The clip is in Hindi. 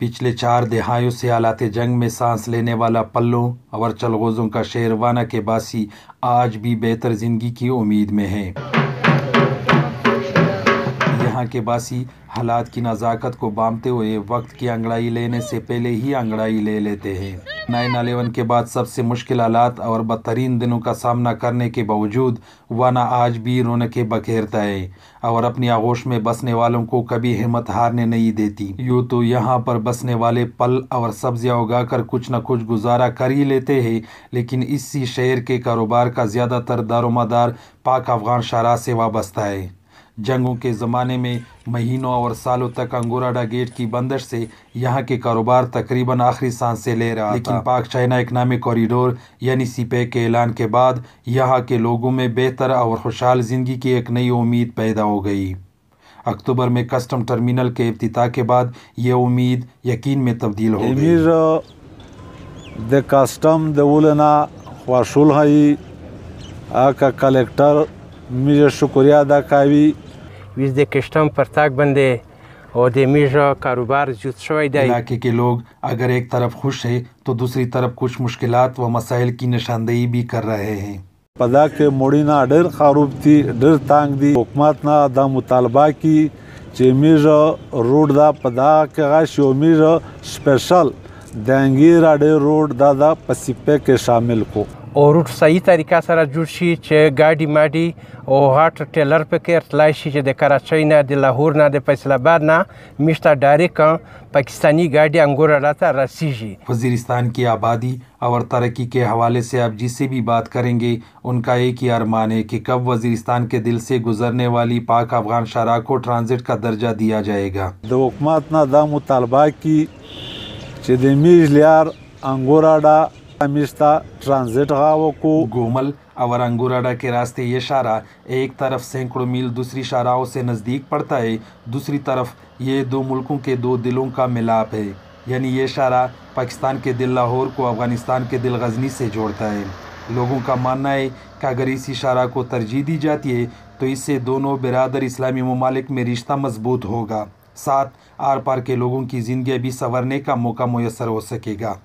पिछले चार दहाइयों से आलाते जंग में सांस लेने वाला पल्लों और चलगोज़ों का शेरवाना के बासी आज भी बेहतर ज़िंदगी की उम्मीद में है यहाँ के बासी हालात की नज़ाकत को बांधते हुए वक्त की अंगड़ाई लेने से पहले ही अंगड़ाई ले लेते हैं नाइन अलेवन के बाद सबसे मुश्किल हालात और बदतरीन दिनों का सामना करने के बावजूद वाना आज भी रौनकें बखेरता है और अपनी आगोश में बसने वालों को कभी हिम्मत हारने नहीं देती यूँ तो यहाँ पर बसने वाले पल और सब्जियाँ उगा कर कुछ न कुछ गुजारा कर ही लेते हैं लेकिन इसी शहर के कारोबार का ज़्यादातर दारोमदार पाक अफगान शराब से वाबस्ता है जंगों के ज़माने में महीनों और सालों तक अंगोराडा गेट की बंदर से यहाँ के कारोबार तकरीबन आखिरी सांस से ले रहा लेकिन पाक चाइना इकनॉमिक कॉरिडोर यानी सीपैक के ऐलान के बाद यहाँ के लोगों में बेहतर और खुशहाल ज़िंदगी की एक नई उम्मीद पैदा हो गई अक्टूबर में कस्टम टर्मिनल के अफ्ताह के बाद ये उम्मीद यकीन में तब्दील हो गई कस्टम کاسټم د वसूल हई आ اګه کلیکټر میره شکریا ادا 21 پر تاک باندې او د میژه کاروبار جوړ شوی دی علاقے کې لوگ اگر ایک طرف خوش ہے تو دوسری طرف کچھ مشکلات و مسائل کی نشاندہی بھی کر رہے ہیں پدا کې موړینا ډېر خاروب دي ډېر تانګ دي حکومت نه د مطالبه کی چې میژه روډ دا پدا کې غا شو میژه سپیشل دنګي را ډېر روډ دا د پسیپه کې شامل کو और सही तरीका सारा जुड़ी चे गाड़ी माडी और हाट टेलर पे के लाई चे दे कराची ना दे लाहौर ना दे फैसलाबाद ना मिस्टर डायरेक्ट पाकिस्तानी गाड़ी अंगूर लाता रसी जी वजीरिस्तान की आबादी और तरक्की के हवाले से आप जिससे भी बात करेंगे उनका एक ही अरमान है कि कब वजीरिस्तान के दिल से गुजरने वाली पाक अफगान शराह को ट्रांजिट का दर्जा दिया जाएगा हुकूमत ना दा मुतालबा की चेदमीज लियार अंगोराडा को गोमल और अंगुराडा के रास्ते ये शारा एक तरफ सैकड़ों मील दूसरी शाराओं से नज़दीक पड़ता है दूसरी तरफ ये दो मुल्कों के दो दिलों का मिलाप है यानी ये शारा पाकिस्तान के दिल लाहौर को अफ़गानिस्तान के दिल गजनी से जोड़ता है लोगों का मानना है कि अगर इस इशारा को तरजीह दी जाती है तो इससे दोनों बिरादर इस्लामी ममालिक में रिश्ता मजबूत होगा साथ आर पार के लोगों की ज़िंदगी भी संवरने का मौका मैसर हो सकेगा